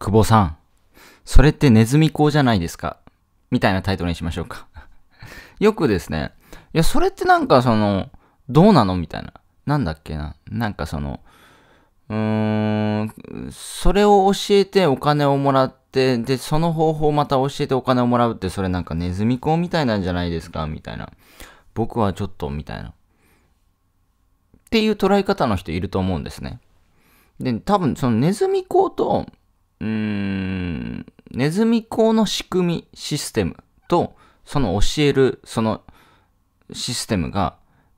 久保さん、それってネズミ講じゃないですかみたいなタイトルにしましょうか よくですね、いや、それってなんかその、どうなのみたいな。なんだっけな。なんかその、うーん、それを教えてお金をもらって、で、その方法をまた教えてお金をもらうって、それなんかネズミ講みたいなんじゃないですかみたいな。僕はちょっと、みたいな。っていう捉え方の人いると思うんですね。で、多分そのネズミ講とうーん、ネズミ講の仕組み、システムと、その教える、そのシステムが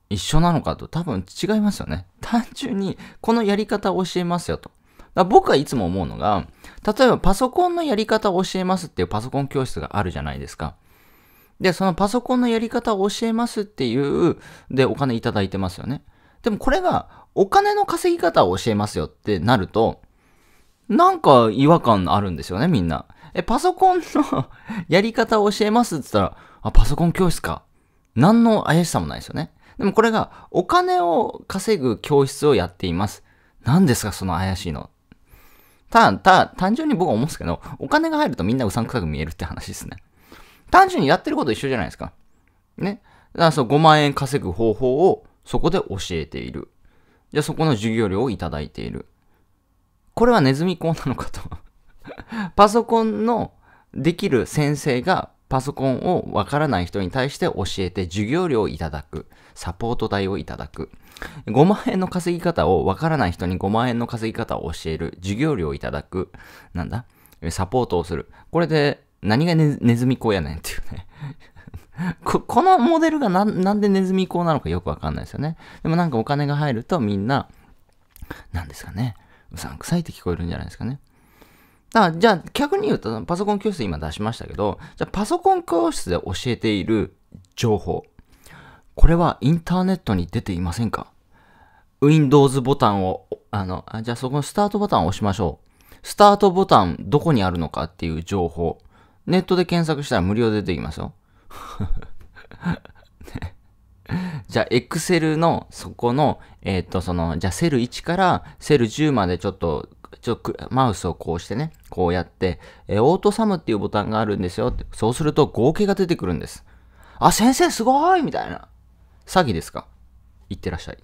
一緒なのかと多分違いますよね。単純に、このやり方を教えますよと。僕はいつも思うのが、例えばパソコンのやり方を教えますっていうパソコン教室があるじゃないですか。で、そのパソコンのやり方を教えますっていう、で、お金いただいてますよね。でもこれが、お金の稼ぎ方を教えますよってなると、なんか違和感あるんですよね、みんな。え、パソコンの やり方を教えますって言ったら、あ、パソコン教室か。何の怪しさもないですよね。でもこれが、お金を稼ぐ教室をやっています。何ですか、その怪しいの。た、た、単純に僕は思うんですけど、お金が入るとみんなうさんくさく見えるって話ですね。単純にやってること一緒じゃないですか。ね。だからそう5万円稼ぐ方法をそこで教えている。じゃあそこの授業料をいただいている。これはネズミ講なのかとパソコンのできる先生がパソコンをわからない人に対して教えて授業料をいただく。サポート代をいただく。5万円の稼ぎ方をわからない人に5万円の稼ぎ方を教える。授業料をいただく。なんだサポートをする。これで何がネズミ講やねんっていうね こ。このモデルがなんでネズミ講なのかよくわかんないですよね。でもなんかお金が入るとみんな、なんですかね。うさんくさいって聞こえるんじゃないですかね。だじゃあ逆に言うと、パソコン教室今出しましたけど、じゃあパソコン教室で教えている情報。これはインターネットに出ていませんか ?Windows ボタンを、あの、あじゃあそこのスタートボタンを押しましょう。スタートボタンどこにあるのかっていう情報。ネットで検索したら無料で出てきますよ。じゃあ、エクセルのそこの、えっ、ー、と、その、じゃあ、セル1からセル10までちょっと、ちょっとマウスをこうしてね、こうやって、えー、オートサムっていうボタンがあるんですよって。そうすると合計が出てくるんです。あ、先生すごいみたいな。詐欺ですかいってらっしゃい。